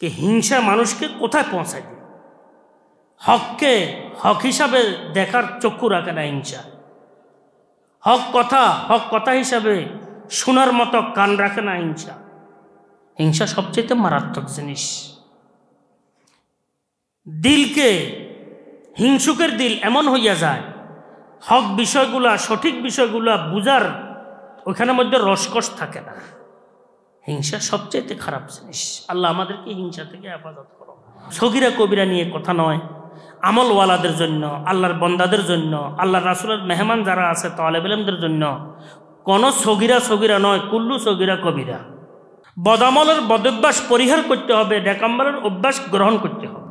যে হিংসা মানুষকে কোথায় পৌঁছায় হককে হক হিসাবে দেখার চক্ষু রাখে না হিংসা হক কথা হক কথা হিসাবে শোনার মতো কান রাখে না হিংসা হিংসা সবচেয়ে মারাত্মক জিনিস দিলকে হিংসুকের দিল এমন হইয়া যায় হক বিষয়গুলা সঠিক বিষয়গুলা বুজার ওখানে মধ্যে রসকস থাকে না হিংসা সবচেয়ে খারাপ জিনিস আল্লাহ আমাদেরকে হিংসা থেকে হেফাজত করো সগিরা কবিরা নিয়ে কথা নয় আমলওয়ালাদের জন্য আল্লাহর বন্দাদের জন্য আল্লাহ রাসুলের মেহমান যারা আছে তালেবেলেমদের জন্য কোনো সগিরা সগিরা নয় কুল্লু সগিরা কবিরা বদামলের বদভ্যাস পরিহার করতে হবে ডেকাম্বরের অভ্যাস গ্রহণ করতে হবে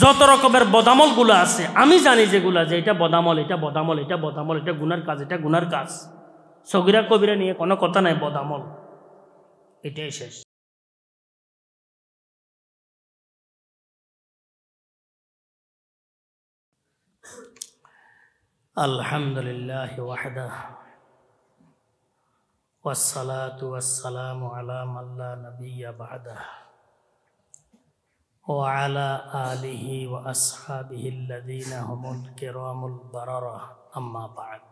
যত রকমের বদামলগুলো আছে আমি জানি যেগুলো যে এটা বদামল এটা বদামল এটা বদামল এটা গুনার কাজ এটা গুনার কাজ সগিরা কবিরা নিয়ে কোনো কথা নাই বদামল এটাই শেষ الحمد لله وحده والصلاة والسلام على من لا نبي بعده وعلى آله وأصحابه الذين هم الكرام البررة أما بعد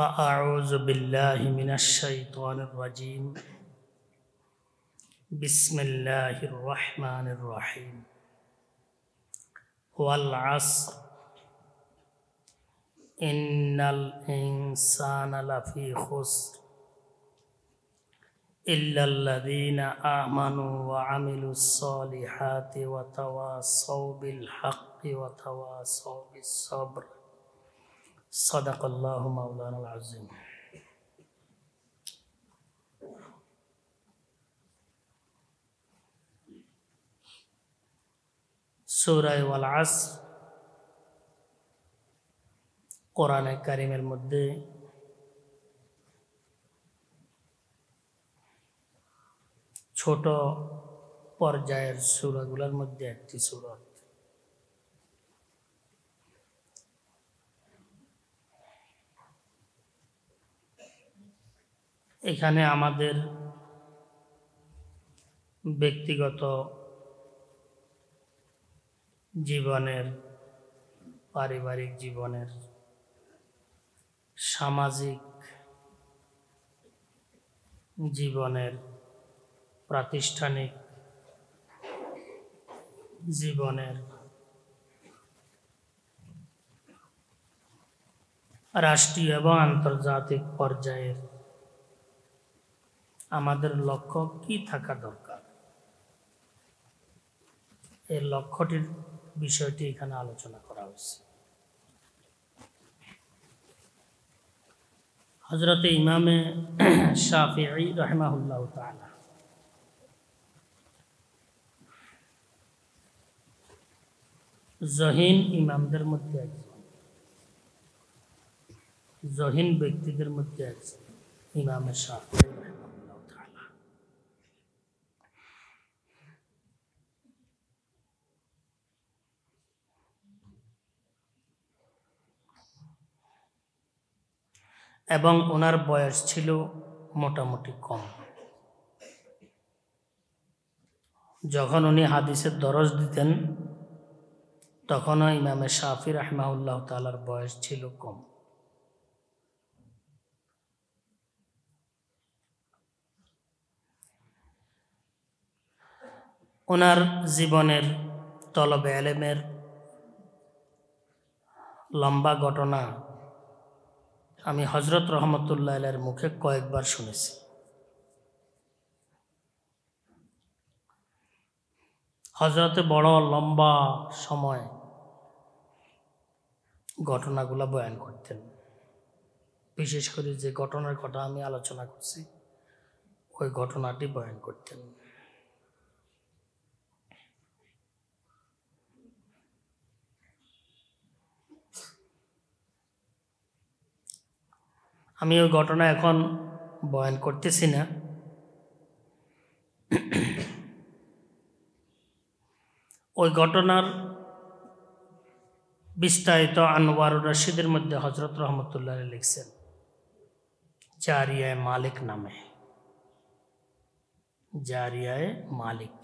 فأعوذ بالله من الشيطان الرجيم بسم الله الرحمن الرحيم والعصر إن الإنسان لفي خسر إلا الذين آمنوا وعملوا الصالحات وتواصوا بالحق وتواصوا بالصبر صدق الله مولانا العظيم সুরায় ওয়াল আস কোরআনে কারিমের মধ্যে ছোট পর্যায়ের সুরাগুলোর মধ্যে একটি সুরত এখানে আমাদের ব্যক্তিগত জীবনের পারিবারিক জীবনের সামাজিক জীবনের প্রাতিষ্ঠানিক জীবনের রাষ্ট্রীয় এবং আন্তর্জাতিক পর্যায়ের আমাদের লক্ষ্য কি থাকা দরকার এই লক্ষ্যটির বিষয়টি এখানে আলোচনা করা হয়েছে হজরতে ইমামে শাহি রহমাহুল্লাহ তালা জহিন ইমামদের মধ্যে একজন জহিন ব্যক্তিদের মধ্যে একজন ইমামে শাহ এবং ওনার বয়স ছিল মোটামুটি কম যখন উনি হাদিসের দরজ দিতেন তখনও ইমামে শাফি রহমাউল্লাহ তালার বয়স ছিল কম ওনার জীবনের তলবে এলেমের লম্বা ঘটনা আমি হজরত রহমতুল্লাহ আলের মুখে কয়েকবার শুনেছি হজরতে বড় লম্বা সময় ঘটনাগুলো বয়ান করতেন বিশেষ করে যে ঘটনার কথা আমি আলোচনা করছি ওই ঘটনাটি বয়ান করতেন আমি ওই ঘটনা এখন বয়ান করতেছি না ওই ঘটনার বিস্তারিত আনোয়ার রশিদের মধ্যে হজরত রহমতুল্লাহ লিখছেন জারিয়ায় মালিক নামে জারিয়ায় মালিক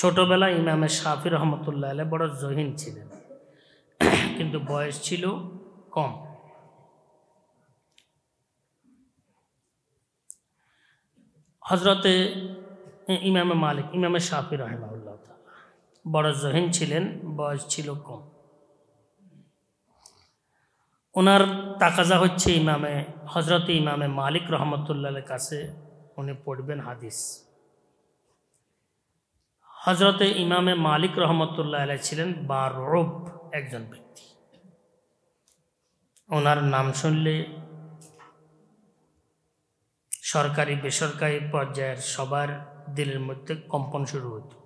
ছোটবেলা ইমামে শাফি রহমতুল্লাহ আলহ বড় জহিন ছিলেন কিন্তু বয়স ছিল কম হজরতে ইমামে মালিক ইমামে শাফি রহমাউল্লাহ বড় জহিন ছিলেন বয়স ছিল কম ওনার তাকাজা হচ্ছে ইমামে হজরত ইমামে মালিক রহমতুল্লাহ কাছে উনি পড়বেন হাদিস হজরতে ইমামে মালিক রহমতুল্লাহ আলাই ছিলেন বারব একজন ব্যক্তি ওনার নাম শুনলে সরকারি বেসরকারি পর্যায়ের সবার দিলের মধ্যে কম্পন শুরু হতো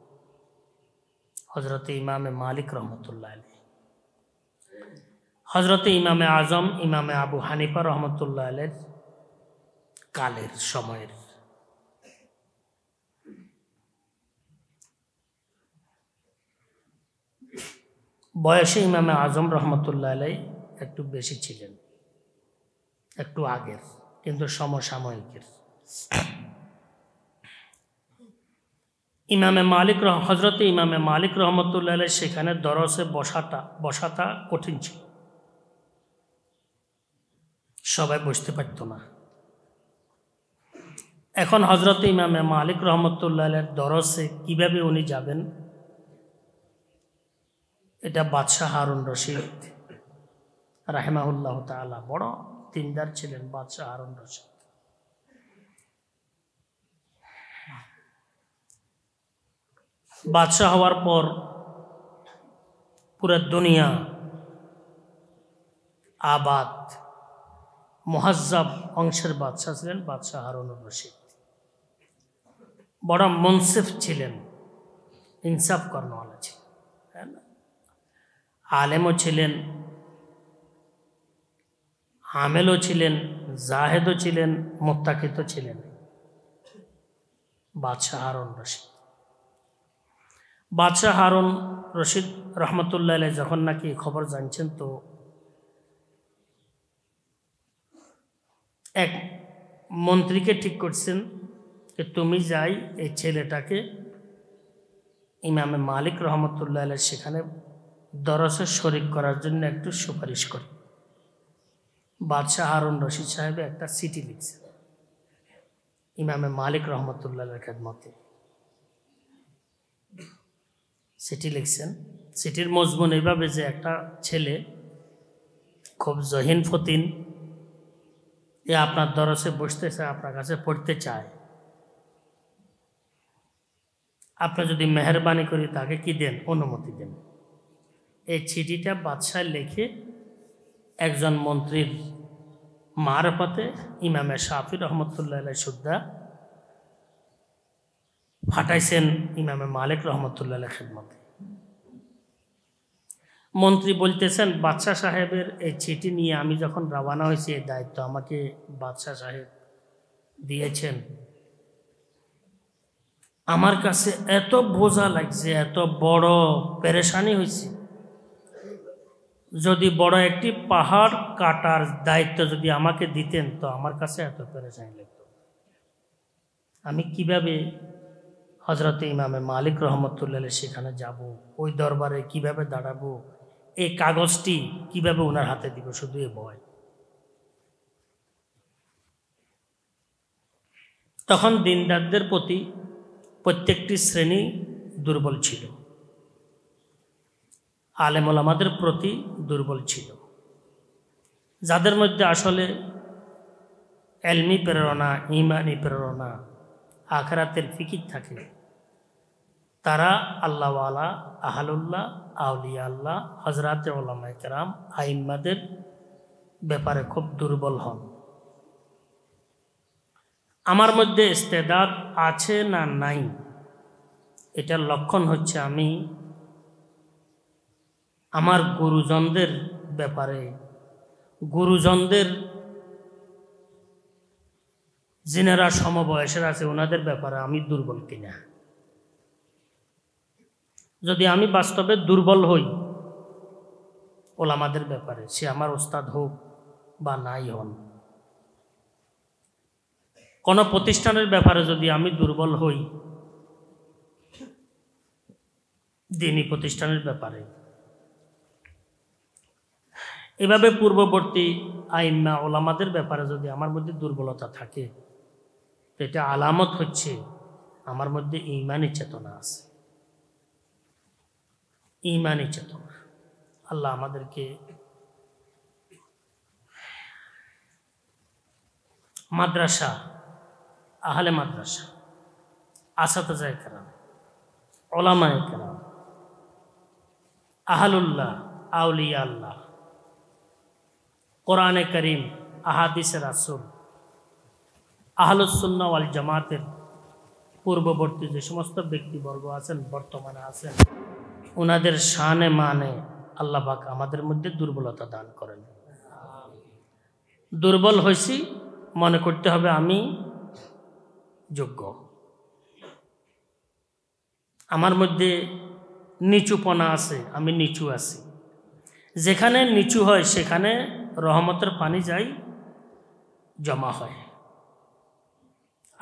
হজরতে ইমামে মালিক রহমতুল্লাহ আলী হজরতে ইমামে আজম ইমামে আবু হানিফা রহমতুল্লাহ আলের কালের সময়ের বয়সে ইমামে আজম রহমতুল্লাহ আলাই একটু বেশি ছিলেন একটু আগের কিন্তু সমসাময়িকের ইমামে মালিক হজরতে ইমামে মালিক রহমতুল্লাহ আলাই সেখানে দরসে বসাটা বসাটা কঠিন ছিল সবাই বসতে পারত না এখন হজরত ইমামে মালিক রহমতুল্লাহ দরসে কিভাবে উনি যাবেন এটা বাদশাহ হারুন রশিদ রাহেমাহুল্লাহ তালা বড় দিনদার ছিলেন বাদশাহ হারুন রশিদ বাদশাহ হওয়ার পর পুরা দুনিয়া আবাদ মহাজাব অংশের বাদশাহ ছিলেন বাদশাহ হারুন রশিদ বড় মনসিফ ছিলেন ইনসাফ কর্মওয়ালা ছিলেন আলেমও ছিলেন আমেলও ছিলেন জাহেদও ছিলেন মোত্তাকিত ছিলেন বাদশাহ হারুন রশিদ বাদশাহ হারুন রশিদ রহমতুল্লাহ যখন নাকি খবর জানছেন তো এক মন্ত্রীকে ঠিক করছেন যে তুমি যাই এই ছেলেটাকে ইমামে মালিক রহমতুল্লাহ সেখানে দরসে শরিক করার জন্য একটু সুপারিশ করি বাদশাহ হারুন রশিদ সাহেব একটা সিটি লিখছে ইমামে মালিক লেখার মতে সিটি লিখছেন সিটির মজমুন এইভাবে যে একটা ছেলে খুব জহিন ফতিন এ আপনার দরসে বসতে চায় আপনার কাছে পড়তে চায় আপনি যদি মেহরবানি করি তাকে কি দেন অনুমতি দেন এই চিঠিটা বাদশাহ লেখে একজন মন্ত্রীর মারফতে ইমামে শাফি রহমতুল্লাহ সুদ্দা ফাটাইছেন ইমামে মালিক রহমতুল্লাহ খেদমতে মন্ত্রী বলতেছেন বাদশাহ সাহেবের এই চিঠি নিয়ে আমি যখন রওয়ানা হয়েছি এই দায়িত্ব আমাকে বাদশাহ সাহেব দিয়েছেন আমার কাছে এত বোঝা লাগছে এত বড় পেরেশানি হয়েছে যদি বড় একটি পাহাড় কাটার দায়িত্ব যদি আমাকে দিতেন তো আমার কাছে এত পেরেছাই লাগত আমি কিভাবে হজরত ইমামে মালিক রহমতুল্লাহ সেখানে যাব ওই দরবারে কিভাবে দাঁড়াবো এই কাগজটি কিভাবে ওনার হাতে দিব শুধু এ ভয় তখন দিনদারদের প্রতি প্রত্যেকটি শ্রেণী দুর্বল ছিল আলেম আমাদের প্রতি দুর্বল ছিল যাদের মধ্যে আসলে এলমি প্রেরণা ইমানি প্রেরণা আখরাতের ফিকির থাকে তারা আল্লাহওয়ালা আহালুল্লাহ আউলিয়া আল্লাহ হজরাত ওলামাইকরাম আইম্মাদের ব্যাপারে খুব দুর্বল হন আমার মধ্যে ইস্তেদাদ আছে না নাই এটার লক্ষণ হচ্ছে আমি আমার গুরুজনদের ব্যাপারে গুরুজনদের যেনারা সমবয়সের আছে ওনাদের ব্যাপারে আমি দুর্বল কিনা যদি আমি বাস্তবে দুর্বল হই ওলামাদের ব্যাপারে সে আমার ওস্তাদ হোক বা নাই হন কোনো প্রতিষ্ঠানের ব্যাপারে যদি আমি দুর্বল হই দিনী প্রতিষ্ঠানের ব্যাপারে এভাবে পূর্ববর্তী আইম্মা ওলামাদের ব্যাপারে যদি আমার মধ্যে দুর্বলতা থাকে এটা আলামত হচ্ছে আমার মধ্যে ইমানি চেতনা আছে ইমানি চেতনা আল্লাহ আমাদেরকে মাদ্রাসা আহলে মাদ্রাসা যায় কেরাম ওলামায় কেরাম আহলুল্লাহ আউলিয়া আল্লাহ কোরআনে করিম আহাদিস রাসুল আহলুসুল্না ওয়াল জামাতের পূর্ববর্তী যে সমস্ত ব্যক্তিবর্গ আছেন বর্তমানে আছেন ওনাদের শানে মানে আল্লাহ আমাদের মধ্যে দুর্বলতা দান করেন দুর্বল হয়েছি মনে করতে হবে আমি যোগ্য আমার মধ্যে নিচুপনা আছে আমি নিচু আছি যেখানে নিচু হয় সেখানে রহমতের পানি যাই জমা হয়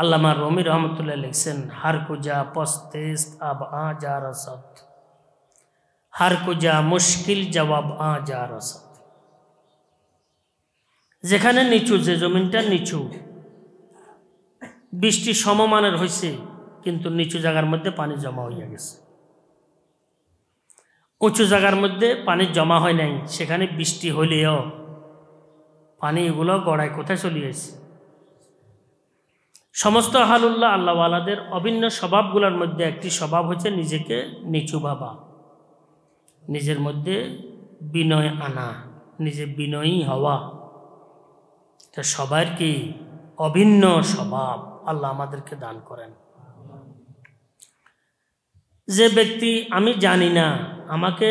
আল্লামা রমি রহমতুল্লাহ লিখছেন হারকুজা পস্তেস আব আ যা রসত হারকুজা মুশকিল জবাব আ যা রসত যেখানে নিচু যে জমিনটা নিচু বৃষ্টি সমমানের হয়েছে কিন্তু নিচু জায়গার মধ্যে পানি জমা হইয়া গেছে উঁচু জায়গার মধ্যে পানি জমা হয় নাই সেখানে বৃষ্টি হইলেও পানি এগুলো গড়ায় কোথায় চলিয়েছে সমস্ত হালুল্লাহ আল্লাহওয়ালাদের অভিন্ন স্বভাবগুলোর মধ্যে একটি স্বভাব হচ্ছে নিজেকে নিচু ভাবা নিজের মধ্যে বিনয় আনা নিজে বিনয়ী হওয়া তা সবার কি অভিন্ন স্বভাব আল্লাহ আমাদেরকে দান করেন যে ব্যক্তি আমি জানি না আমাকে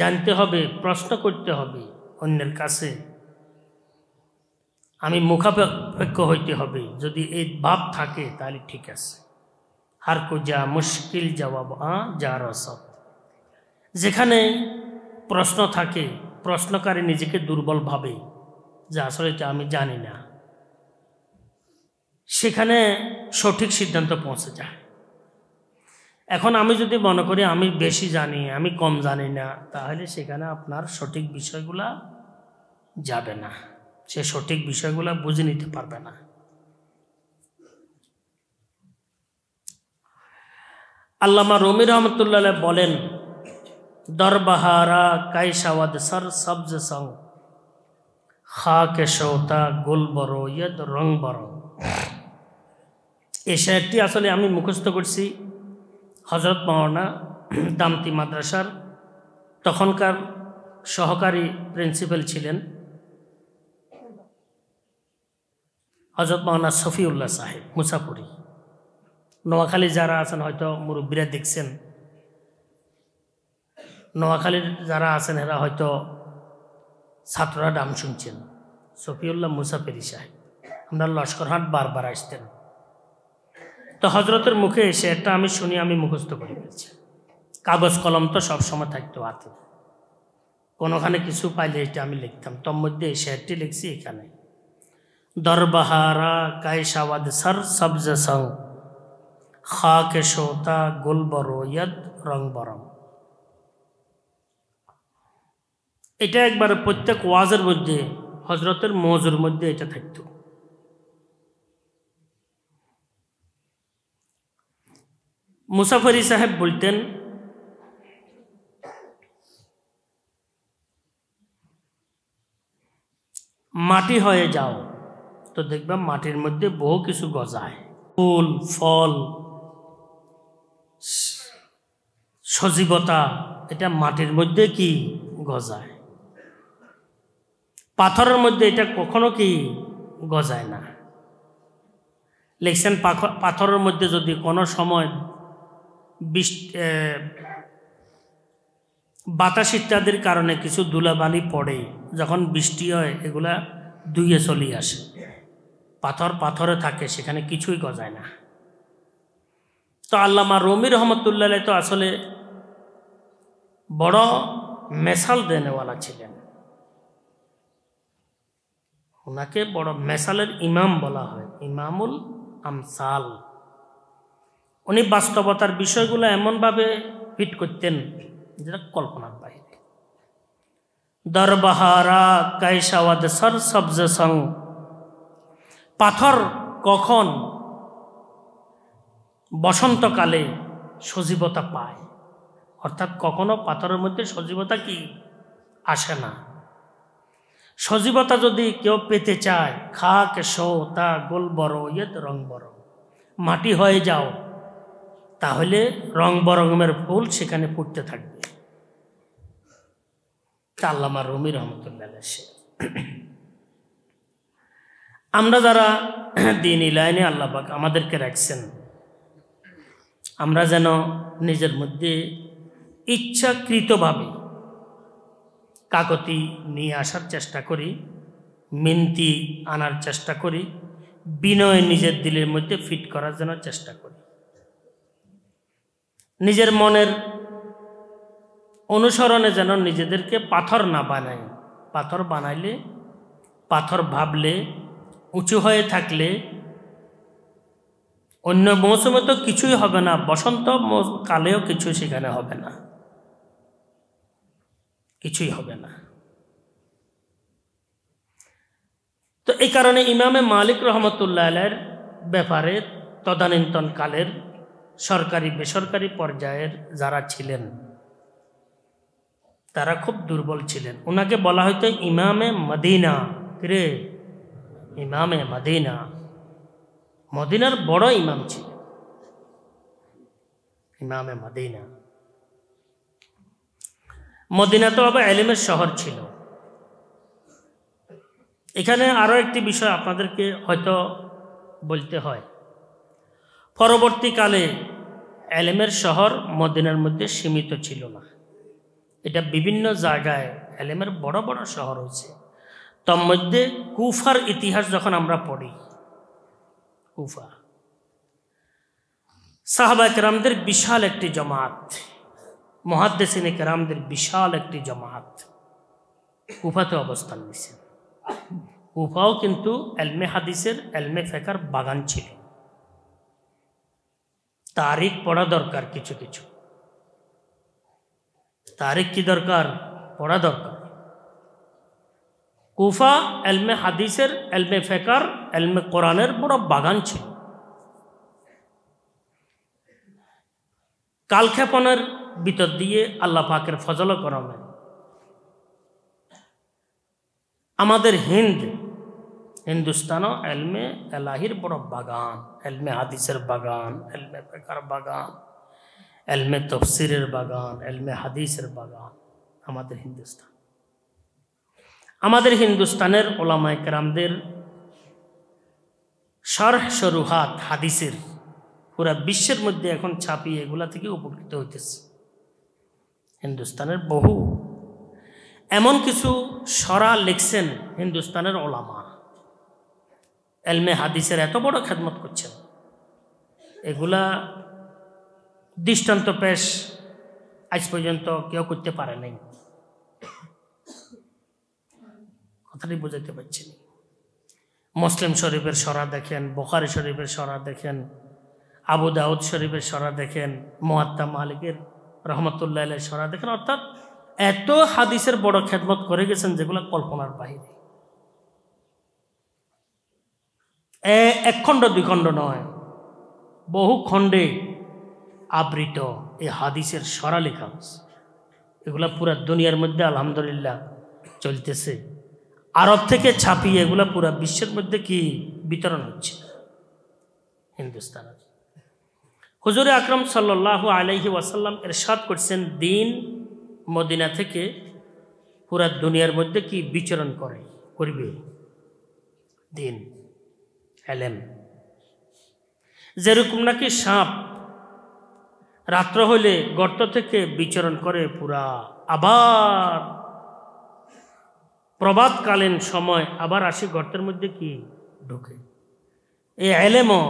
জানতে হবে প্রশ্ন করতে হবে অন্যের কাছে আমি মুখাপেক্ষ হইতে হবে যদি এই ভাব থাকে তাহলে ঠিক আছে আর কো যা মুশকিল জবাব আ যা রস যেখানে প্রশ্ন থাকে প্রশ্নকারী নিজেকে দুর্বল ভাবে যা আসলে এটা আমি জানি না সেখানে সঠিক সিদ্ধান্ত পৌঁছে যায় এখন আমি যদি মনে করি আমি বেশি জানি আমি কম জানি না তাহলে সেখানে আপনার সঠিক বিষয়গুলা যাবে না সে সঠিক বিষয়গুলো বুঝে নিতে পারবে না আল্লামা রমি রহমতুল্লাহ বলেন দরবাহারা কাইশাওয়াদ সর সবজ সং কে সৌতা গোল বড় ইয়দ রং বড় এই শেয়ারটি আসলে আমি মুখস্থ করছি হজরত মাওনা দামতি মাদ্রাসার তখনকার সহকারী প্রিন্সিপাল ছিলেন হজরত মহানা শফিউল্লাহ সাহেব মুসাফুরি নোয়াখালী যারা আছেন হয়তো মুরব্বীরা দেখছেন নোয়াখালীর যারা আছেন এরা হয়তো ছাত্ররা নাম শুনছেন শফিউল্লাহ মুসাফেরি সাহেব আপনার লস্করহাট বারবার আসতেন তো হজরতের মুখে এসে একটা আমি শুনি আমি মুখস্থ করে ফেলছি কাগজ কলম তো সবসময় থাকতো হাতে কোনোখানে কিছু পাইলে এটা আমি লিখতাম তোর মধ্যে এসে লিখছি এখানে दरबहारा कैशवद सर सब्ज संग खाक शोता गुल बरोयत रंग बरम इटा एक बार प्रत्येक वजर मध्य हजरत मौजूर मध्य थकत मुसाफरी साहेब बोलत मटी जाओ তো দেখবে মাটির মধ্যে বহু কিছু গজায় ফুল ফল সজীবতা এটা মাটির মধ্যে কি গজায় পাথরের মধ্যে এটা কখনো কি গজায় না লিখছেন পাথরের মধ্যে যদি কোনো সময় বাতাস ইত্যাদির কারণে কিছু ধুলাবালি পড়ে যখন বৃষ্টি হয় এগুলা ধুয়ে চলিয়ে আসে পাথর পাথরে থাকে সেখানে কিছুই গজায় না তো আল্লামা রমি রহমতুল্লাহ তো আসলে বড় মেসাল দেনেওয়ালা ছিলেন ওনাকে বড় মেশালের ইমাম বলা হয় ইমামুল আমসাল উনি বাস্তবতার বিষয়গুলো এমনভাবে ফিট করতেন যেটা কল্পনার বাইরে দরবাহারা কাইসাওয়াদ সর সবজ সঙ্গ পাথর কখন বসন্তকালে সজীবতা পায় অর্থাৎ কখনো পাথরের মধ্যে সজীবতা কি আসে না সজীবতা যদি কেউ পেতে চায় খাক সৌ তা গোল বড় ইয়েত রং বড় মাটি হয়ে যাও তাহলে রং বরঙের ফুল সেখানে ফুটতে থাকবে তা আল্লামা রুমি রহমতুল্লাহ সে আমরা যারা দিন ইলাইনে আল্লাপাক আমাদেরকে রাখছেন আমরা যেন নিজের মধ্যে ইচ্ছাকৃতভাবে কাকতি নিয়ে আসার চেষ্টা করি মিনতি আনার চেষ্টা করি বিনয় নিজের দিলের মধ্যে ফিট করার জন্য চেষ্টা করি নিজের মনের অনুসরণে যেন নিজেদেরকে পাথর না বানাই পাথর বানাইলে পাথর ভাবলে উঁচু হয়ে থাকলে অন্য মৌসুমে তো কিছুই হবে না বসন্ত কালেও কিছু সেখানে হবে না কিছুই হবে না তো এই কারণে ইমামে মালিক রহমতুল্লাহ ব্যাপারে তদানীন্তন কালের সরকারি বেসরকারি পর্যায়ের যারা ছিলেন তারা খুব দুর্বল ছিলেন ওনাকে বলা হয়তো ইমামে মদিনা কিরে ইমামে মদিনা মদিনার বড় ইমাম ছিল ইমামে মদিনা মদিনা তো আবার এলিমের শহর ছিল এখানে আরও একটি বিষয় আপনাদেরকে হয়তো বলতে হয় পরবর্তীকালে এলেমের শহর মদিনার মধ্যে সীমিত ছিল না এটা বিভিন্ন জায়গায় এলেমের বড় বড় শহর হয়েছে তার মধ্যে কুফার ইতিহাস যখন আমরা পড়ি কুফা সাহাবা কেরামদের বিশাল একটি জমাত মহাদ্দেশিন কেরামদের বিশাল একটি জমাত কুফাতে অবস্থান নিছে কুফাও কিন্তু এলমে হাদিসের এলমে ফেকার বাগান ছিল তারিখ পড়া দরকার কিছু কিছু তারিখ কি দরকার পড়া দরকার কুফা এলমে হাদিসের এলমে ফেকার এলমে কোরআনের বড় বাগান ছিল কালক্ষেপণের ভিতর দিয়ে আল্লাহ পাকের ফজল করমে আমাদের হিন্দ হিন্দুস্তানও এলমে এলাহির বড় বাগান এলমে হাদিসের বাগান এলমে ফেকার বাগান এলমে তফসিরের বাগান এলমে হাদিসের বাগান আমাদের হিন্দুস্তান আমাদের হিন্দুস্তানের একরামদের সরহ সরুহাত হাদিসের পুরা বিশ্বের মধ্যে এখন ছাপিয়ে এগুলা থেকে উপকৃত হইতেছে হিন্দুস্তানের বহু এমন কিছু সরা লিখছেন হিন্দুস্তানের ওলামা এলমে হাদিসের এত বড় খেদমত করছেন এগুলা দৃষ্টান্ত পেশ আজ পর্যন্ত কেউ করতে পারে নাই কথাটি বোঝাতে পারছি না মুসলিম শরীফের সরা দেখেন বোখারি শরীফের সরা দেখেন আবু দাউদ শরীফের সরা দেখেন মোয়াত্তা মালিকের রহমতুল্লাহ সরা দেখেন অর্থাৎ এত হাদিসের বড় খেদমত করে গেছেন যেগুলো কল্পনার বাহিরে এক খণ্ড দুই নয় বহু খণ্ডে আবৃত এই হাদিসের সরা লেখা এগুলা পুরা দুনিয়ার মধ্যে আলহামদুলিল্লাহ চলতেছে আরব থেকে ছাপিয়ে এগুলো পুরা বিশ্বের মধ্যে কি বিতরণ হচ্ছে হিন্দুস্তান হুজুরে আকরম সাল্লাহ আলহি ওয়াসাল্লাম এরশাদ করছেন দিন মদিনা থেকে পুরা দুনিয়ার মধ্যে কি বিচরণ করে করবে দিন এলেম যেরকম নাকি সাপ রাত্র হলে গর্ত থেকে বিচরণ করে পুরা আবার প্রবাদকালীন সময় আবার আসি গর্তের মধ্যে কি ঢুকে এই এলেমও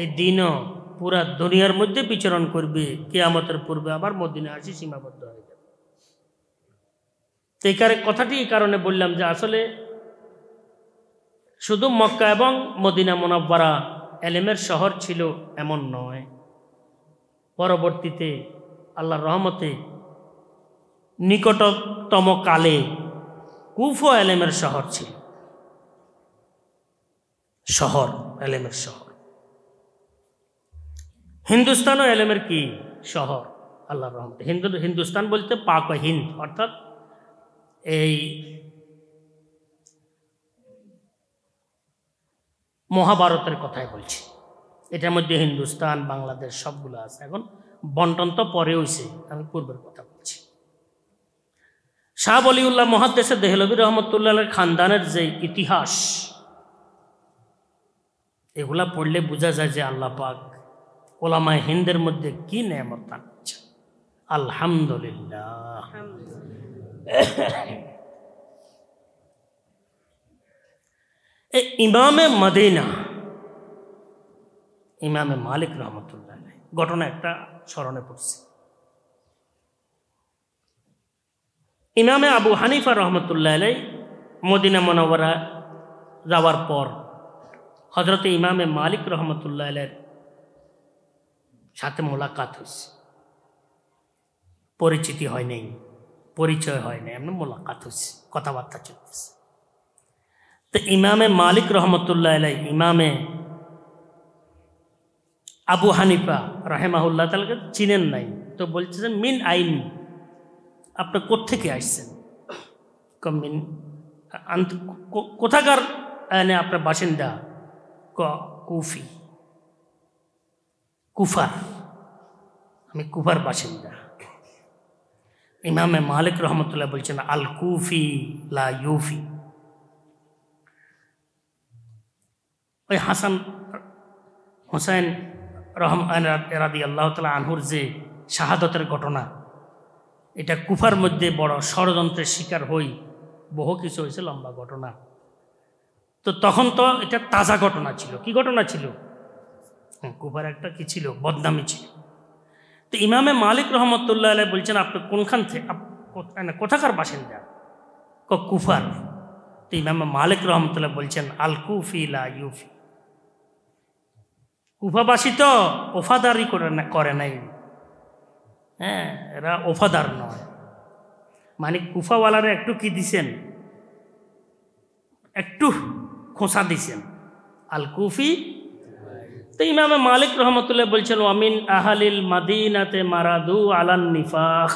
এই দিনও পুরা দুনিয়ার মধ্যে বিচরণ করবে কেয়ামতের পূর্বে আবার মদিনে আসি সীমাবদ্ধ হয়ে যাবে এই কথাটি এই কারণে বললাম যে আসলে শুধু মক্কা এবং মদিনা মোনাব্বারা এলেমের শহর ছিল এমন নয় পরবর্তীতে আল্লাহর রহমতে নিকটতম কালে কুফো এলেমের শহর ছিল শহর এলেমের শহর হিন্দুস্তানও এলেমের কি শহর আল্লাহ রহমতে হিন্দু হিন্দুস্তান বলতে পাক হিন্দ অর্থাৎ এই মহাভারতের কথাই বলছি এটার মধ্যে হিন্দুস্তান বাংলাদেশ সবগুলো আছে এখন বন্টন তো পরে হয়েছে আমি পূর্বের কথা শাহ বলিউল্লাহ মহাদ্দেশে দেহলবী রহমতুল্লাহের খানদানের যে ইতিহাস এগুলা পড়লে বোঝা যায় যে আল্লাহ পাক ওলামায় হিন্দের মধ্যে কি নেয়ামত আনছে আলহামদুলিল্লাহ ইমামে মদিনা ইমামে মালিক রহমতুল্লাহ ঘটনা একটা স্মরণে পড়ছে ইমামে আবু হানিফা রহমতুল্লাহ আলাই মদিনা মনোবরা যাওয়ার পর হজরতে ইমামে মালিক রহমতুল্লাহ আলের সাথে মোলাকাত হয়েছে পরিচিতি হয় নাই পরিচয় হয় নাই এমন মোলাকাত হয়েছে কথাবার্তা চলতেছে তো ইমামে মালিক রহমতুল্লাহ আলাই ইমামে আবু হানিফা রহেমাহুল্লাহ তালকে চিনেন নাই তো বলছে মিন আইন আপনি কোত্থেকে আসছেন কমিন কোথাকার মানে আপনার বাসিন্দা ক কুফি কুফার আমি কুফার বাসিন্দা ইমামে মালিক রহমতুল্লাহ বলছেন আল কুফি লা ইউফি ওই হাসান হোসেন রহম রাদি আল্লাহ তালা আনহুর যে শাহাদতের ঘটনা এটা কুফার মধ্যে বড় ষড়যন্ত্রের শিকার হই বহু কিছু হয়েছে লম্বা ঘটনা তো তখন তো এটা তাজা ঘটনা ছিল কি ঘটনা ছিল হ্যাঁ, কুফার একটা কি ছিল বদনামি ছিল তো ইমামে মালিক রহমতুল্লাহ আলাই বলছেন আপনি কোনখান থেকে মানে কোথাকার বাসিন্দা ক কুফার তো ইমামে মালিক রহমতুল্লাহ বলছেন আল কুফি লা ইউফি কুফাবাসী তো ওফাদারি করে না করে নাই হ্যাঁ এরা ওফাদার নয় মানে কুফাওয়ালারা একটু কি দিছেন একটু খোঁসা দিছেন আল কুফি তো ইমামে মালিক রহমতুল্লাহ বলছেন ওয়ামিন আহালিল মাদিনাতে মারাদু আলান নিফাক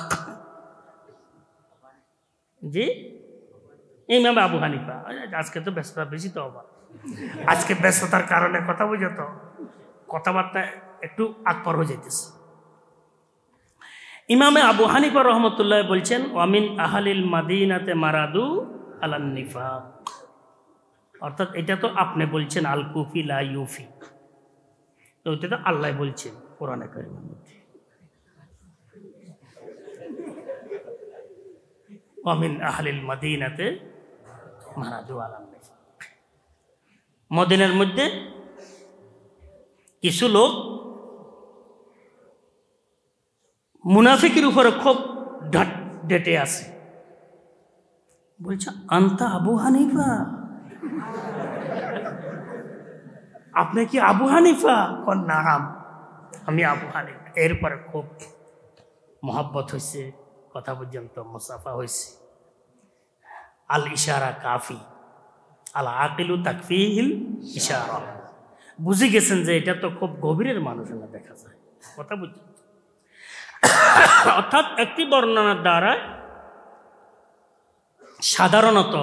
জি ইমামে আবু হানিফা আজকে তো ব্যস্ততা বেশি তো অবাক আজকে ব্যস্ততার কারণে কথা বুঝতো কথাবার্তা একটু আকপর হয়ে যেতেছে ইমামে আবু হানিফা রহমতুল্লাহ বলছেন অমিন আহালিল মাদিনাতে মারাদু আলান্নিফা অর্থাৎ এটা তো আপনি বলছেন আল কুফি লা ইউফি তো ওইটা তো আল্লাহ বলছেন কোরআনে কারিমের মধ্যে অমিন আহলিল মদিনাতে মারাদু আলান্নিফা মদিনের মধ্যে কিছু লোক মুনাফিকের উপরে খুব ডেটে আছে বলছে আন্তা আবু হানিফা আপনি কি আবু হানিফা নাম আমি আবু হানিফা এরপরে খুব মহাব্বত হয়েছে কথা পর্যন্ত মুসাফা হয়েছে আল ইশারা কাফি আল আকিলু তাকফিহিল ইশারা বুঝে গেছেন যে এটা তো খুব গভীরের মানুষ দেখা যায় কথা বুঝছেন অর্থাৎ একটি বর্ণনার দ্বারা সাধারণত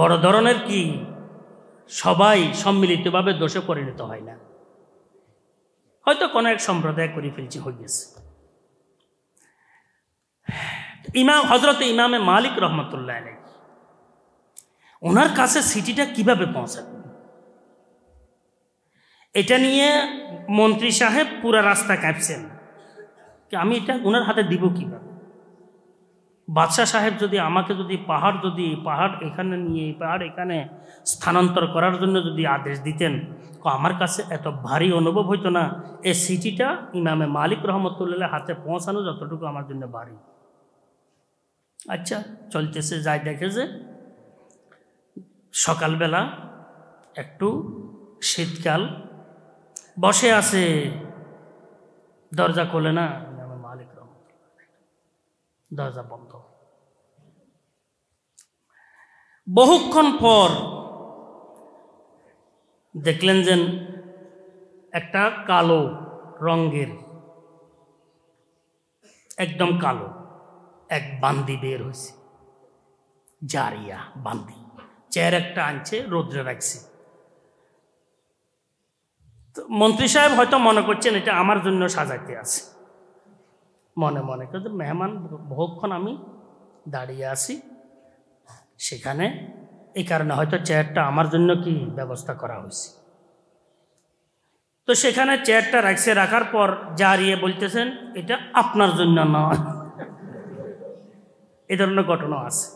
বড় ধরনের কি সবাই সম্মিলিতভাবে দোষে পরিণত হয় না হয়তো কোনো এক সম্প্রদায় করে ফেলছে হয়ে গেছে ইমাম হজরত ইমামে মালিক রহমতুল্লাহ ওনার কাছে সিটিটা কিভাবে পৌঁছাবে এটা নিয়ে মন্ত্রী সাহেব পুরা রাস্তা কাঁপছেন আমি এটা ওনার হাতে দিব কীভাবে বাদশাহ সাহেব যদি আমাকে যদি পাহাড় যদি পাহাড় এখানে নিয়ে পাহাড় এখানে স্থানান্তর করার জন্য যদি আদেশ দিতেন আমার কাছে এত ভারী অনুভব হইতো না এ সিটিটা ইমামে মালিক রহমতুল্লাহ হাতে পৌঁছানো যতটুকু আমার জন্য ভারী আচ্ছা চলতেছে যাই দেখে যে সকালবেলা একটু শীতকাল বসে আছে দরজা খোলে না আমার মালিক দরজা বন্ধ বহুক্ষণ পর দেখলেন যে একটা কালো রঙের একদম কালো এক বান্দি বের হয়েছে জারিয়া বান্দি চেয়ার একটা আনছে রোদ্রে রাখছে মন্ত্রী সাহেব হয়তো মনে করছেন এটা আমার জন্য সাজাইতে আছে মনে মনে কিন্তু মেহমান বহুক্ষণ আমি দাঁড়িয়ে আছি সেখানে এই কারণে হয়তো চেয়ারটা আমার জন্য কি ব্যবস্থা করা হয়েছে তো সেখানে চেয়ারটা রাখছে রাখার পর জারিয়ে বলতেছেন এটা আপনার জন্য নয় এ ধরনের ঘটনা আছে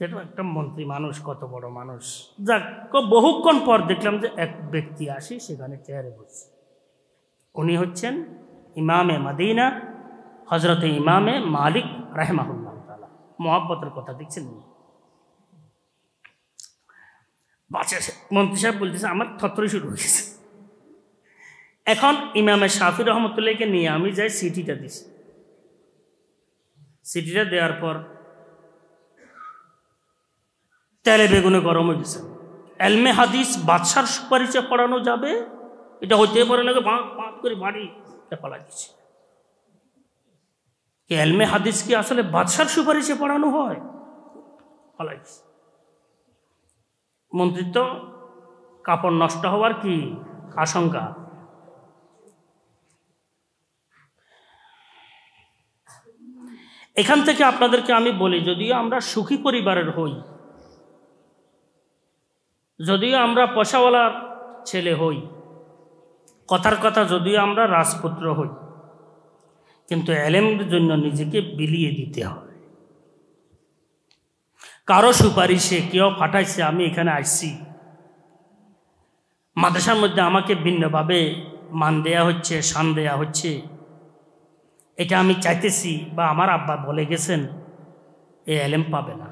যেটা একটা মন্ত্রী মানুষ কত বড় মানুষ যাক বহুক্ষণ পর দেখলাম যে এক ব্যক্তি আসি সেখানে চেয়ারে বসছে উনি হচ্ছেন ইমামে মাদিনা হজরতে ইমামে মালিক রাহেমাহুল্লাহ তালা মহাব্বতের কথা দেখছেন উনি মন্ত্রী সাহেব বলতেছে আমার থত্র শুরু হয়ে গেছে এখন ইমামে শাফি রহমতুল্লাহকে নিয়ে আমি যাই সিটিটা দিছি সিটিটা দেওয়ার পর তেলে বেগুনে গরম হয়ে গেছে এলমে হাদিস বাদশার সুপারিশে পড়ানো যাবে এটা হইতে পারে না বাঁক বাঁক করে বাড়ি পালা দিচ্ছে এলমে হাদিস কি আসলে বাদশার সুপারিশে পড়ানো হয় পালা দিচ্ছে মন্ত্রিত্ব কাপড় নষ্ট হওয়ার কি আশঙ্কা এখান থেকে আপনাদেরকে আমি বলি যদিও আমরা সুখী পরিবারের হই যদিও আমরা পয়সাওয়ালার ছেলে হই কথার কথা যদিও আমরা রাজপুত্র হই কিন্তু এলেমের জন্য নিজেকে বিলিয়ে দিতে হয় কারো সুপারিশে কেউ পাঠাইছে আমি এখানে আসছি মাদ্রাসার মধ্যে আমাকে ভিন্নভাবে মান দেয়া হচ্ছে সান দেয়া হচ্ছে এটা আমি চাইতেছি বা আমার আব্বা বলে গেছেন এ এলেম পাবে না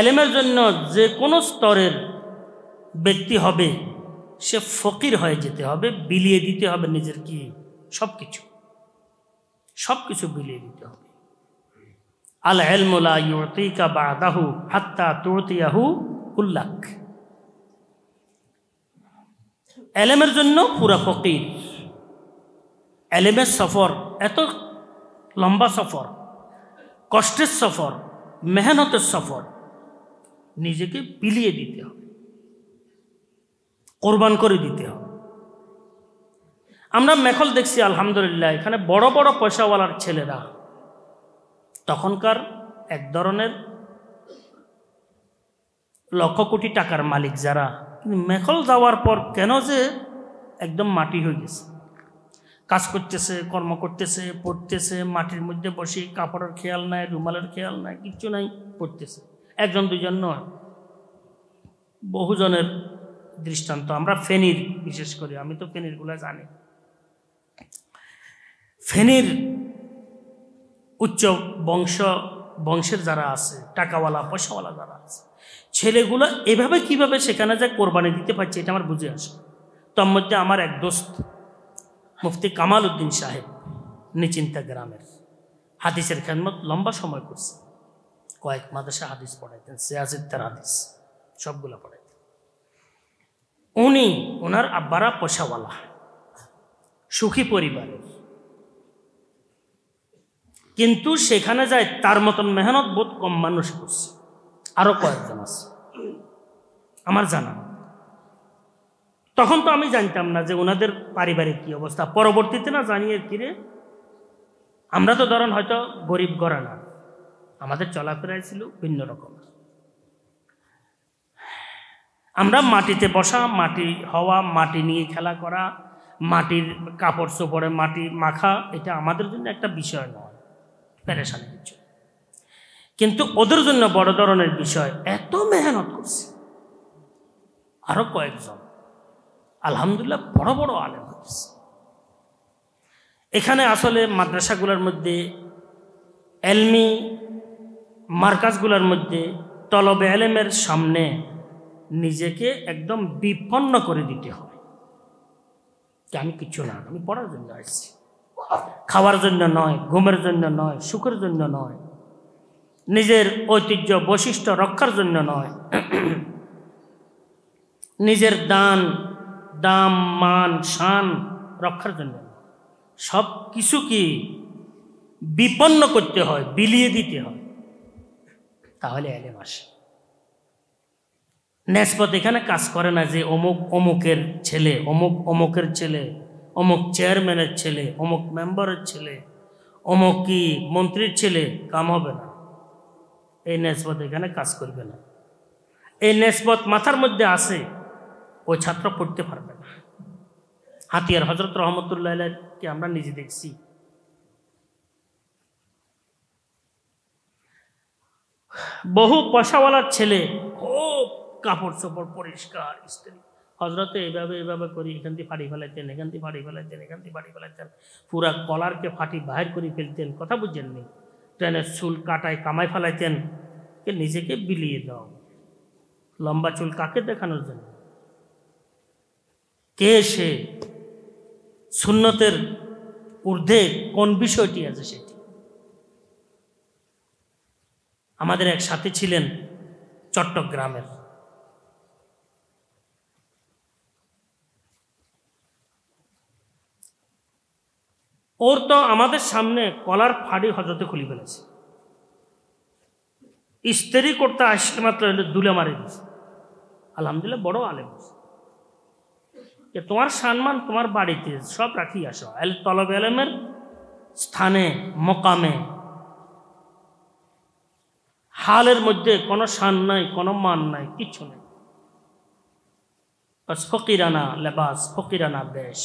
এলেমের জন্য যে কোনো স্তরের ব্যক্তি হবে সে ফকির হয়ে যেতে হবে বিলিয়ে দিতে হবে নিজের কি সব কিছু সব কিছু বিলিয়ে দিতে হবে আল এলমোলা ইউতিকা বা আদাহু হাত্তা তুরতিয়াহু উল্লাখ এলেমের জন্য পুরা ফকির এলেমের সফর এত লম্বা সফর কষ্টের সফর মেহনতের সফর নিজেকে পিলিয়ে দিতে হবে কোরবান করে দিতে হবে আমরা মেখল দেখছি আলহামদুলিল্লাহ এখানে বড় বড় পয়সাওয়ালার ছেলেরা তখনকার এক ধরনের লক্ষ কোটি টাকার মালিক যারা কিন্তু মেখল যাওয়ার পর কেন যে একদম মাটি হয়ে গেছে কাজ করতেছে কর্ম করতেছে পড়তেছে মাটির মধ্যে বসে কাপড়ের খেয়াল নাই রুমালের খেয়াল নাই কিচ্ছু নাই পড়তেছে একজন দুজন নয় বহুজনের দৃষ্টান্ত আমরা ফেনির বিশেষ করি আমি তো ফেনিরগুলো জানি ফেনির উচ্চ বংশ বংশের যারা আছে টাকাওয়ালা পয়সাওয়ালা যারা আছে ছেলেগুলো এভাবে কিভাবে সেখানে যা কোরবানি দিতে পারছে এটা আমার বুঝে আসে তার মধ্যে আমার এক দোস্ত মুফতি কামাল উদ্দিন সাহেব নিচিন্তা গ্রামের হাদিসের খেদমত লম্বা সময় করছে কয়েক মাদ্রাসা হাদিস পড়াইতেন সিয়াজিদ্দার হাদিস সবগুলো পড়াইতেন উনি ওনার আব্বারা পয়সাওয়ালা সুখী পরিবারের কিন্তু সেখানে যায় তার মতন মেহনত বোধ কম মানুষ করছে আরও কয়েকজন আছে আমার জানা তখন তো আমি জানতাম না যে ওনাদের পারিবারিক কি অবস্থা পরবর্তীতে না জানিয়ে কিরে আমরা তো ধরেন হয়তো গরিব না আমাদের চলাফেরাই ছিল ভিন্ন রকম আমরা মাটিতে বসা মাটি হওয়া মাটি নিয়ে খেলা করা মাটির কাপড় চোপড়ে মাটি মাখা এটা আমাদের জন্য একটা বিষয় নয় প্যারেশানি কিছু কিন্তু ওদের জন্য বড় ধরনের বিষয় এত মেহনত করছে আরও কয়েকজন আলহামদুলিল্লাহ বড় বড় আলেম হয়েছে এখানে আসলে মাদ্রাসাগুলোর মধ্যে এলমি মার্কাজগুলোর মধ্যে তলব এলেমের সামনে নিজেকে একদম বিপন্ন করে দিতে হয় যে আমি কিছু না আমি পড়ার জন্য আসছি খাওয়ার জন্য নয় ঘুমের জন্য নয় সুখের জন্য নয় নিজের ঐতিহ্য বৈশিষ্ট্য রক্ষার জন্য নয় নিজের দান দাম মান শান রক্ষার জন্য সব কিছু কি বিপন্ন করতে হয় বিলিয়ে দিতে হয় তাহলে এলেম আসে নেসবত এখানে কাজ করে না যে অমুক অমুকের ছেলে অমুক অমুকের ছেলে অমুক চেয়ারম্যানের ছেলে অমুক মেম্বারের ছেলে অমুক কি মন্ত্রীর ছেলে কাম হবে না এই নেসবত এখানে কাজ করবে না এই নেসবত মাথার মধ্যে আসে ওই ছাত্র পড়তে পারবে না হাতিয়ার হজরত কি আমরা নিজে দেখছি বহু পশাওয়ালার ছেলে খুব কাপড় চোপড় পরিষ্কার ইস্ত্রি হজরতে এইভাবে এইভাবে করি এখান থেকে ফাটি ফেলাইতেন এখান দিয়ে ফাটি ফেলাইতেন এখান থেকে ফাটি ফেলাইতেন পুরা কলারকে ফাটি বাহির করে ফেলতেন কথা বুঝেননি ট্রেনের চুল কাটায় কামায় ফেলাইতেন কে নিজেকে বিলিয়ে দাও লম্বা চুল কাকে দেখানোর জন্য কে সে সুন্নতের ঊর্ধ্বে কোন বিষয়টি আছে সেটি আমাদের এক সাথে ছিলেন চট্টগ্রামের ওর তো আমাদের সামনে কলার ফাড়ি হজরতে খুলি ফেলেছে স্ত্রী করতে আসলে মাত্র দুলে মারে দিয়েছে আলহামদুলিল্লাহ বড় আলেম যে তোমার সম্মান তোমার বাড়িতে সব রাখি আসো তলব আলমের স্থানে মকামে হালের মধ্যে কোনো সান নাই কোনো মান নাই কিচ্ছু নেই বাস ফকিরানা লেবাস ফকিরানা বেশ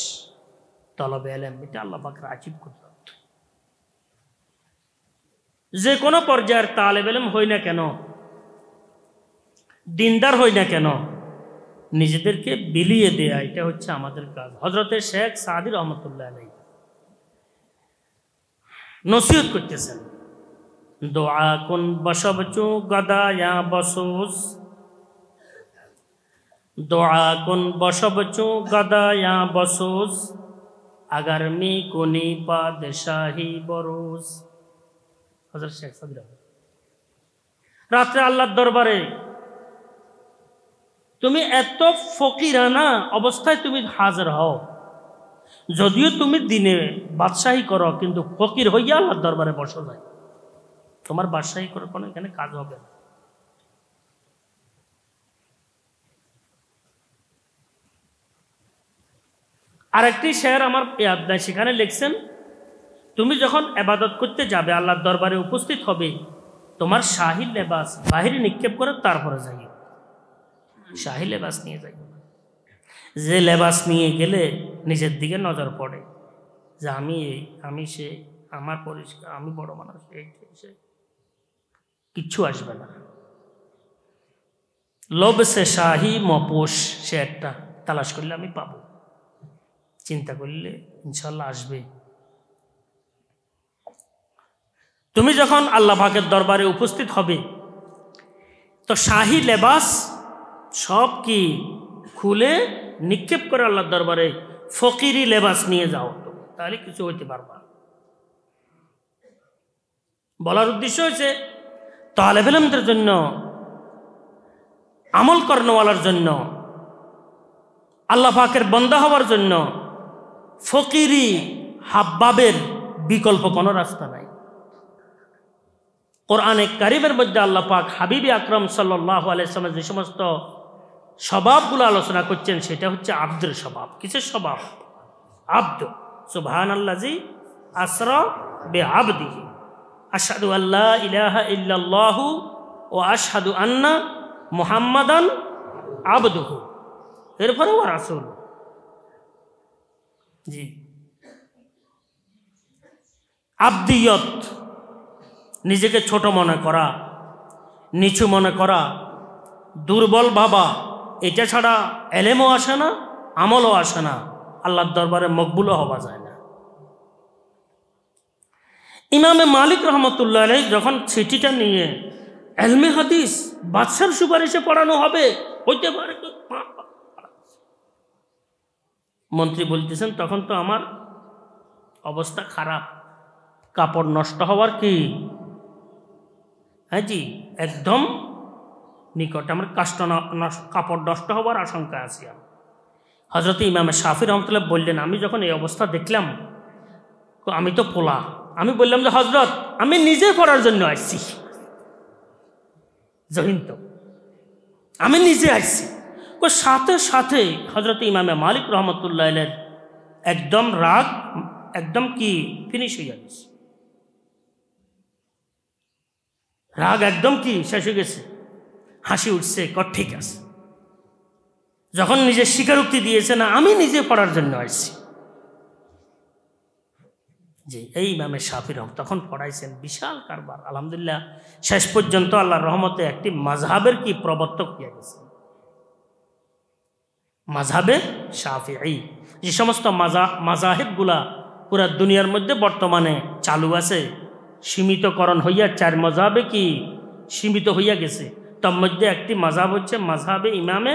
তলবে এলেম এটা আল্লাহ পাকের আজীব যে কোনো পর্যায়ের তালেব এলেম হই না কেন দিনদার হই না কেন নিজেদেরকে বিলিয়ে দেয়া এটা হচ্ছে আমাদের কাজ হজরতে শেখ সাদির রহমতুল্লাহ আলাই নসিহত করতেছেন দোয়া কোন বসবচু গদায়া বসুস দোয়া কুন বসবচু গদায়া বসুস আগার মি কুনি পাদশাহী বরুস রাত্রে আল্লাহর দরবারে তুমি এত ফকিরানা অবস্থায় তুমি হাজার হও যদিও তুমি দিনে বাদশাহী করো কিন্তু ফকির হইয়া আল্লাহর দরবারে বসো যায় তোমার বাসায় করে কোনো এখানে কাজ হবে না আর একটি শেয়ার আমার সেখানে লিখছেন তুমি যখন আবাদত করতে যাবে আল্লাহর দরবারে উপস্থিত হবে তোমার শাহী লেবাস বাহিরে নিক্ষেপ করে তারপরে যাই শাহী লেবাস নিয়ে যাই যে লেবাস নিয়ে গেলে নিজের দিকে নজর পড়ে যে আমি এই আমি সে আমার পরিষ্কার আমি বড় মানুষ এই সেই কিচ্ছু আসবে না লব সে শাহি মপোষ সে একটা তালাশ করলে আমি পাবো চিন্তা করলে ইনশাল্লাহ আসবে তুমি যখন আল্লাহ ভাগের দরবারে উপস্থিত হবে তো শাহি লেবাস সব কি খুলে নিক্ষেপ করে আল্লাহর দরবারে ফকিরি লেবাস নিয়ে যাও তো তাহলে কিছু হইতে পারবা বলার উদ্দেশ্য হয়েছে তালেবেলমদের জন্য আমল কর্ণওয়ালার জন্য আল্লাহ পাকের বন্দা হওয়ার জন্য ফকিরি হাব্বাবের বিকল্প কোনো রাস্তা নাই কোরআনে কারিমের মধ্যে আল্লাহ পাক হাবিবি আকরম সাল্লাহ যে সমস্ত স্বভাবগুলো আলোচনা করছেন সেটা হচ্ছে আব্দের স্বভাব কিসের স্বভাব আব্দ সুবাহান আল্লাহ জি আসর বে আশাদু আল্লাহ ইলাহা ইল্লাল্লাহু ও আশাদু আন্না মোহাম্মদান এরপরে এরপরেও রাসুল জি আব্দিয়ত নিজেকে ছোট মনে করা নিচু মনে করা দুর্বল ভাবা এটা ছাড়া এলেমও আসে না আমলও আসে না আল্লাহর দরবারে মকবুলও হওয়া যায় ইমামে মালিক রহমতুল্লাহ আলাই যখন চিঠিটা নিয়ে এলমে হাদিস বাদশার সুপারিশে পড়ানো হবে হইতে পারে মন্ত্রী বলতেছেন তখন তো আমার অবস্থা খারাপ কাপড় নষ্ট হওয়ার কি হ্যাঁ জি একদম নিকট আমার কাষ্ট কাপড় নষ্ট হওয়ার আশঙ্কা আছে আমি হজরত ইমামে শাফি রহমতুল্লাহ বললেন আমি যখন এই অবস্থা দেখলাম আমি তো পোলা আমি বললাম যে হজরত আমি নিজে পড়ার জন্য আসছি জহিন্ত আমি নিজে আসছি ও সাথে সাথে হজরত ইমামে মালিক রহমতুল্লাহ একদম রাগ একদম কি ফিনিশ হয়ে যাচ্ছে রাগ একদম কি শেষ হয়ে গেছে হাসি উঠছে কর ঠিক আছে যখন নিজের স্বীকারোক্তি দিয়েছে না আমি নিজে পড়ার জন্য আসছি যে এই ইমামে শাফির হক তখন পড়াইছেন বিশাল কারবার আলহামদুলিল্লাহ শেষ পর্যন্ত আল্লাহর রহমতে একটি মাঝহাবের কি প্রবর্তক হইয়া গেছে মাঝাবে এই যে সমস্ত মাজা মাজাহেবগুলা পুরা দুনিয়ার মধ্যে বর্তমানে চালু আছে সীমিতকরণ হইয়া চার মজাবে কি সীমিত হইয়া গেছে তার মধ্যে একটি মাজাব হচ্ছে মাঝাবে ইমামে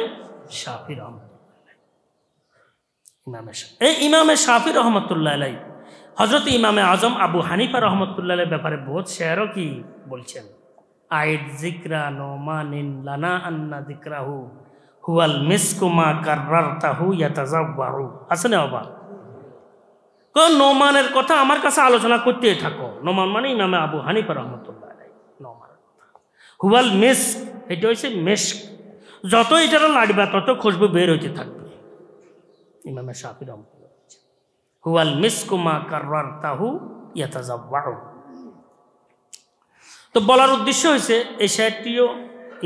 শাফি রহমতুল্লাহ ইমামে এই ইমামে শাফি রহমতুল্লাহ হজরত ইমামে আজম আবু হানিফা রহমতুল্লাহ ব্যাপারে বোধ শেয়ারও কি বলছেন আয়েদ জিকরা নোমানিন লানা আন্না জিকরাহু হুয়াল মিসকুমা কার্রার তাহু ইয়াতাজাহু আছে না বাবা তো নোমানের কথা আমার কাছে আলোচনা করতেই থাকো নোমান মানে ইমামে আবু হানিফা রহমতুল্লাহ নোমান হুয়াল মিস এটা হয়েছে মেস্ক যত এটারও লাড়বা তত খুশবু বের হইতে থাকবে ইমামে শাহির রহমত হুয়াল মিসকুমা কার্বার তাহু ইয়াতাজাবাহ তো বলার উদ্দেশ্য হয়েছে এই শেয়ারটিও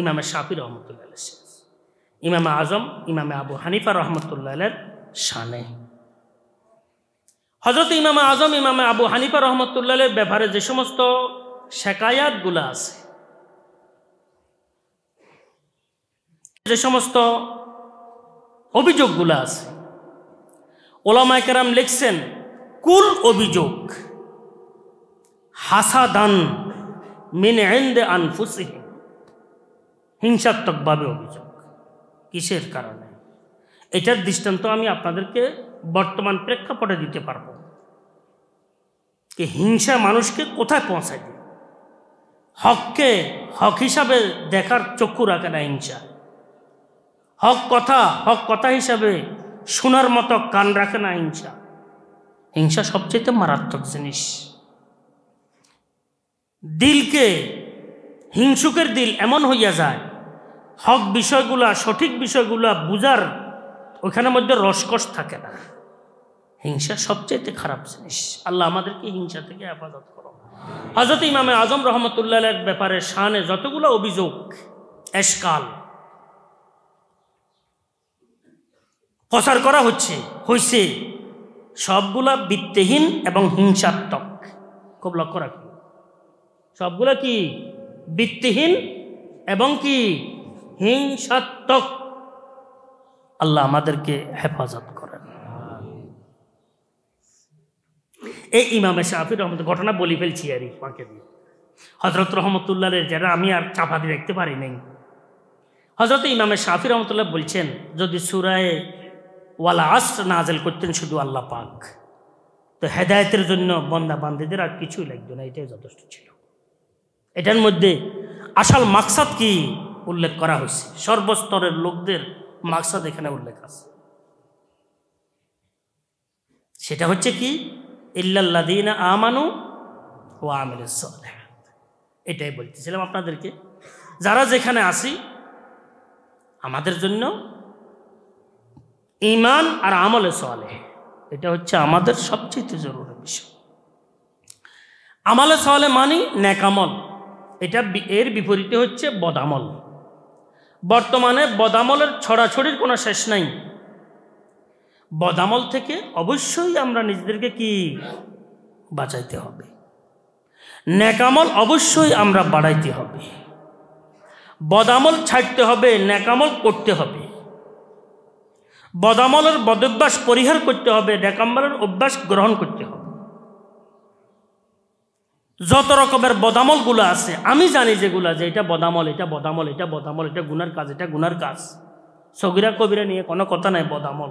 ইমামে শাফি রহমতুল্লাহ ইমামে আজম ইমামে আবু হানিফা রহমতুল্লাহের শানে হজরত ইমামে আজম ইমামে আবু হানিফা রহমতুল্লাহের ব্যবহারে যে সমস্ত শেকায়াতগুলো আছে যে সমস্ত অভিযোগগুলো আছে ওলামাইকেরাম লিখছেন কুল অভিযোগ হাসাদান মেনে আনদে আনফুসি হিংসাত্মকভাবে অভিযোগ কিসের কারণে এটার দৃষ্টান্ত আমি আপনাদেরকে বর্তমান প্রেক্ষাপটে দিতে পারব যে হিংসা মানুষকে কোথায় পৌঁছায় দেয় হককে হক হিসাবে দেখার চক্ষু রাখে না হিংসা হক কথা হক কথা হিসাবে শোনার মতো কান রাখে না হিংসা হিংসা সবচেয়ে মারাত্মক জিনিস দিলকে হিংসুকের দিল এমন হইয়া যায় হক বিষয়গুলা সঠিক বিষয়গুলা বুজার ওইখানের মধ্যে রসকস থাকে না হিংসা সবচেয়ে খারাপ জিনিস আল্লাহ আমাদেরকে হিংসা থেকে হেফাজত করো হজরত ইমামে আজম রহমতুল্লাহ ব্যাপারে শানে যতগুলো অভিযোগ এসকাল প্রচার করা হচ্ছে হয়েছে সবগুলা বৃত্তিহীন এবং হিংসাত্মক খুব লক্ষ্য রাখুন সবগুলা কি বৃত্তিহীন এবং কি হিংসাত্মক আল্লাহ আমাদেরকে হেফাজত করেন এই ইমামে শাহির রহমত ঘটনা বলি ফেলছি আর ইমাকে দিয়ে হজরত রহমতুল্লাহ যারা আমি আর চাপা দিয়ে রাখতে পারি নাই হজরত ইমামে শাহির রহমতুল্লাহ বলছেন যদি সুরায় ওয়ালা আস্র নাজেল করতেন শুধু আল্লাহ পাক তো হেদায়তের জন্য বন্দা বান্ধীদের আর কিছুই লাগতো না এটাই যথেষ্ট ছিল এটার মধ্যে আসল মাকসাদ কি উল্লেখ করা হয়েছে সর্বস্তরের লোকদের মাকসাদ এখানে উল্লেখ আছে সেটা হচ্ছে কি ইল্লাল্লাদিন আমানু ও আমিল এটাই বলতেছিলাম আপনাদেরকে যারা যেখানে আসি আমাদের জন্য ইমান আর আমলে সলে এটা হচ্ছে আমাদের সবচেয়ে জরুরি বিষয় আমলে সলে মানি ন্যাকামল এটা এর বিপরীতে হচ্ছে বদামল বর্তমানে বদামলের ছড়াছড়ির কোনো শেষ নাই বদামল থেকে অবশ্যই আমরা নিজেদেরকে কি বাঁচাইতে হবে ন্যাকামল অবশ্যই আমরা বাড়াইতে হবে বদামল ছাড়তে হবে ন্যাকামল করতে হবে বদামলের বদভ্যাস পরিহার করতে হবে ডেকাম্বরের অভ্যাস গ্রহণ করতে হবে যত রকমের বদামলগুলো আছে আমি জানি যেগুলা যে এটা বদামল এটা বদামল এটা বদামল এটা গুনার কাজ এটা গুনার কাজ সগিরা কবিরা নিয়ে কোনো কথা নাই বদামল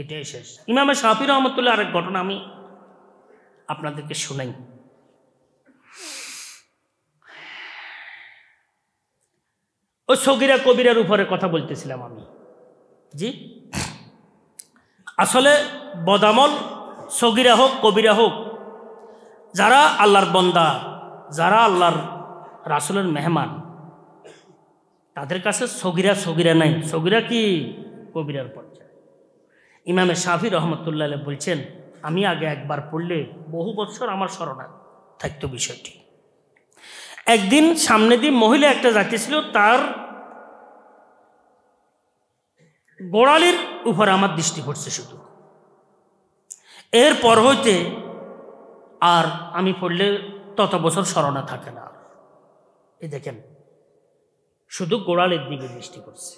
এটাই শেষ ইমামে শাহির রহমতুল্লাহ আরেক ঘটনা আমি আপনাদেরকে শুনাই ওই সগিরা কবিরার উপরে কথা বলতেছিলাম আমি জি আসলে বদামল সগিরা হোক কবিরা হোক যারা আল্লাহর বন্দা যারা আল্লাহর রাসুলের মেহমান তাদের কাছে সগিরা সগিরা নাই সগিরা কি কবিরার পর্যায়ে ইমামে শাহি রহমতুল্লাহ বলছেন আমি আগে একবার পড়লে বহু বছর আমার স্মরণা থাকতো বিষয়টি একদিন সামনে দিয়ে মহিলা একটা যাত্রী ছিল তার গোড়ালির উপর আমার দৃষ্টি পড়ছে শুধু এরপর হইতে আর আমি পড়লে তত বছর স্মরণে থাকে না এ দেখেন শুধু গোড়ালের দিকে দৃষ্টি করছে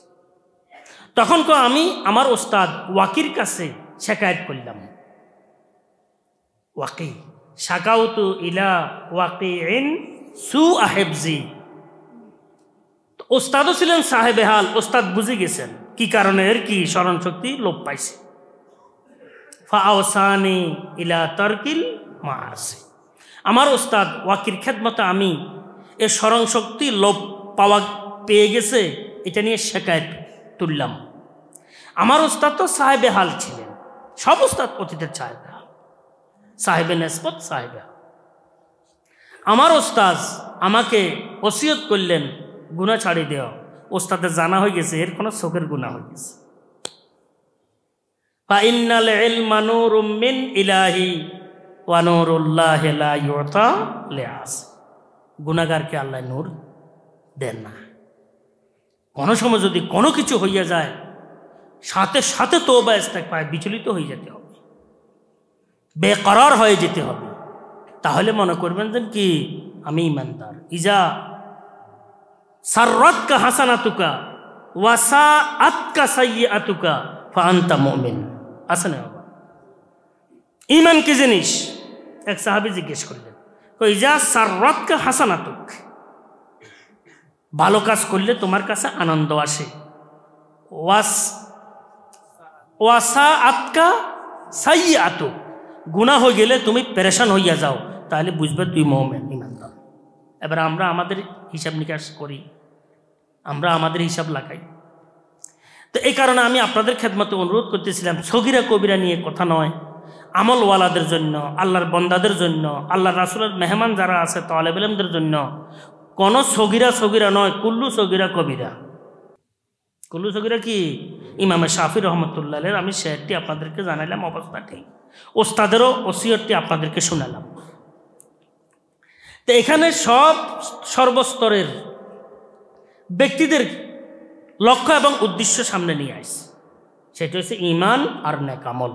তখন তো আমি আমার ওস্তাদ ওয়াকির কাছে শেখায়ত করলাম ওয়াকি শাকাউতু ইলা ওয়াকি এন সু আহেবজি ওস্তাদও ছিলেন সাহেবেহাল ওস্তাদ বুঝে গেছেন কি কারণে এর কি স্মরণ শক্তি লোপ পাইছে ফাওসানি ইলা তর্কিল মা আসে আমার ওস্তাদ ওয়াকির খেদমতে আমি এ স্মরণ শক্তি লোপ পাওয়া পেয়ে গেছে এটা নিয়ে শেখায় তুললাম আমার ওস্তাদ তো সাহেবে হাল ছিলেন সব ওস্তাদ অতীতের সাহেবে সাহেবে নেসবত সাহেবে আমার ওস্তাজ আমাকে ওসিয়ত করলেন গুণা ছাড়ি দেওয়া ওস্তাদের জানা হয়ে গেছে এর কোনো শোকের গুণা হয়ে গেছে ফাইনাল এল মানুর গুণাগারকে আল্লাহ নূর দেন না কোনো সময় যদি কোনো কিছু হইয়া যায় সাথে সাথে তোবা ইস্তাক পায় বিচলিত হয়ে যেতে হবে বেকরার হয়ে যেতে হবে তাহলে মনে করবেন যে কি আমি ইমানদার ইজা সাররতকা হাসানাতুকা ওয়াসা আতকা সাইয়ে আতুকা ফান্তা মোমেন আসে না বাবা ইমান কি জিনিস এক সাহাবি জিজ্ঞেস করলেন কই যা সাররতকা হাসানাতুক ভালো কাজ করলে তোমার কাছে আনন্দ আসে ওয়াস ওয়াসা আতকা সাইয়ে আতুক গুণা হয়ে গেলে তুমি পেরেশান হইয়া যাও তাহলে বুঝবে তুই মোহামেন ইমানদার এবার আমরা আমাদের হিসাব নিকাশ করি আমরা আমাদের হিসাব লাগাই তো এই কারণে আমি আপনাদের খেদমতে অনুরোধ করতেছিলাম সগিরা কবিরা নিয়ে কথা নয় আমলওয়ালাদের জন্য আল্লাহর বন্দাদের জন্য আল্লাহর রাসুলের মেহমান যারা আছে তালেবেলমদের জন্য কোনো সগিরা সগিরা নয় কুল্লু সগিরা কবিরা কুল্লু সগিরা কি ইমামে শাফি রহমতুল্লাহের আমি শেয়ারটি আপনাদেরকে জানাইলাম অবস্থা ঠিক ওস্তাদেরও ওসিয়রটি আপনাদেরকে শুনালাম তো এখানে সব সর্বস্তরের ব্যক্তিদের লক্ষ্য এবং উদ্দেশ্য সামনে নিয়ে আসে সেটা হচ্ছে ইমান আর ন্যাকামল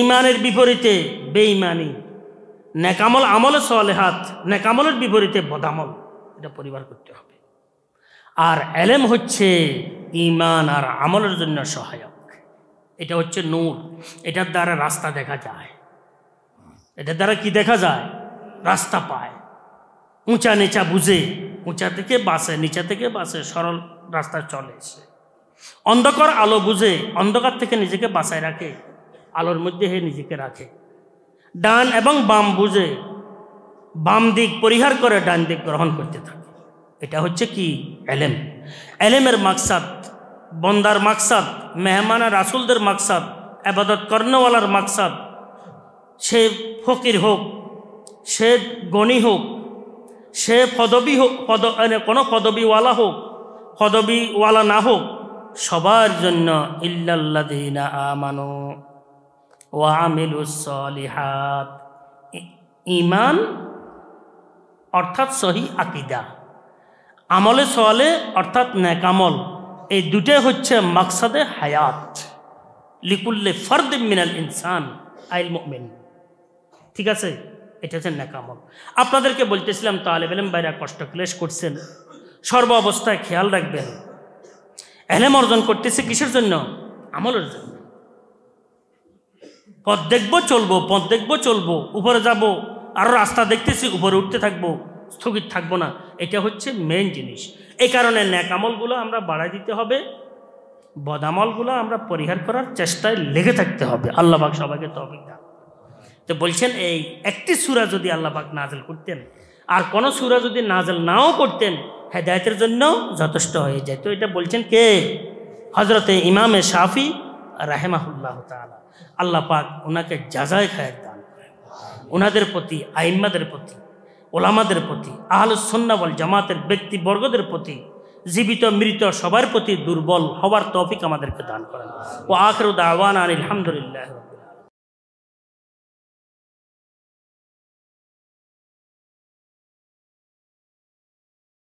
ইমানের বিপরীতে বেঈমানি ন্যাকামল আমল হাত ন্যাকামলের বিপরীতে বদামল এটা পরিবার করতে হবে আর এলেম হচ্ছে ইমান আর আমলের জন্য সহায়ক এটা হচ্ছে নূর এটার দ্বারা রাস্তা দেখা যায় এটার দ্বারা কি দেখা যায় রাস্তা পায় উঁচা নেচা বুঝে উঁচা থেকে বাসে নিচা থেকে বাসে সরল রাস্তায় চলে এসে অন্ধকার আলো বুঝে অন্ধকার থেকে নিজেকে বাসায় রাখে আলোর মধ্যে হে নিজেকে রাখে ডান এবং বাম বুঝে বাম দিক পরিহার করে ডান দিক গ্রহণ করতে থাকে এটা হচ্ছে কি এলেম এলেমের মাকসাদ বন্দার মাকসাদ মেহমানা রাসুলদের মাকসাদ আবাদত কর্ণওয়ালার মাকসাদ সে ফকির হোক সে গণি হোক সে পদবি হোক পদ মানে কোনো পদবিওয়ালা হোক পদবিওয়ালা না হোক সবার জন্য আমানো ও আমিলুসলিহাত ইমান অর্থাৎ সহি আকিদা আমলে সোয়ালে অর্থাৎ ন্যাকামল এই দুটাই হচ্ছে মাকসাদে হায়াত লিকুল্লে ফর্দ মিনাল ইনসান আইল মিন ঠিক আছে এটা হচ্ছে ন্যাকামল আপনাদেরকে বলতেছিলাম তাহলে বেলেম বাইরা কষ্ট ক্লেশ করছেন সর্ব অবস্থায় খেয়াল রাখবেন এলেম অর্জন করতেছে কিসের জন্য আমলের জন্য পথ দেখবো চলবো পথ দেখবো চলবো উপরে যাব আরও রাস্তা দেখতেছি উপরে উঠতে থাকবো স্থগিত থাকবো না এটা হচ্ছে মেন জিনিস এই কারণে ন্যাকামলগুলো আমরা বাড়াই দিতে হবে বদামলগুলো আমরা পরিহার করার চেষ্টায় লেগে থাকতে হবে আল্লাহবাক সবাইকে তবে দান তো বলছেন এই একটি সুরা যদি আল্লাপাক নাজেল করতেন আর কোন সুরা যদি নাজেল নাও করতেন হেদায়তের জন্য যথেষ্ট হয়ে যায় তো এটা বলছেন কে হজরতে ইমামে শাফি রাহেমাহুল্লাহ তালা আল্লাহ পাক ওনাকে যাজায় খায়ের দান করেন ওনাদের প্রতি আইম্মাদের প্রতি ওলামাদের প্রতি সন্নাবল জামাতের বর্গদের প্রতি জীবিত মৃত সবার প্রতি দুর্বল হওয়ার তফিক আমাদেরকে দান করেন ও আখরুদ আওয়ান আলহামদুলিল্লাহ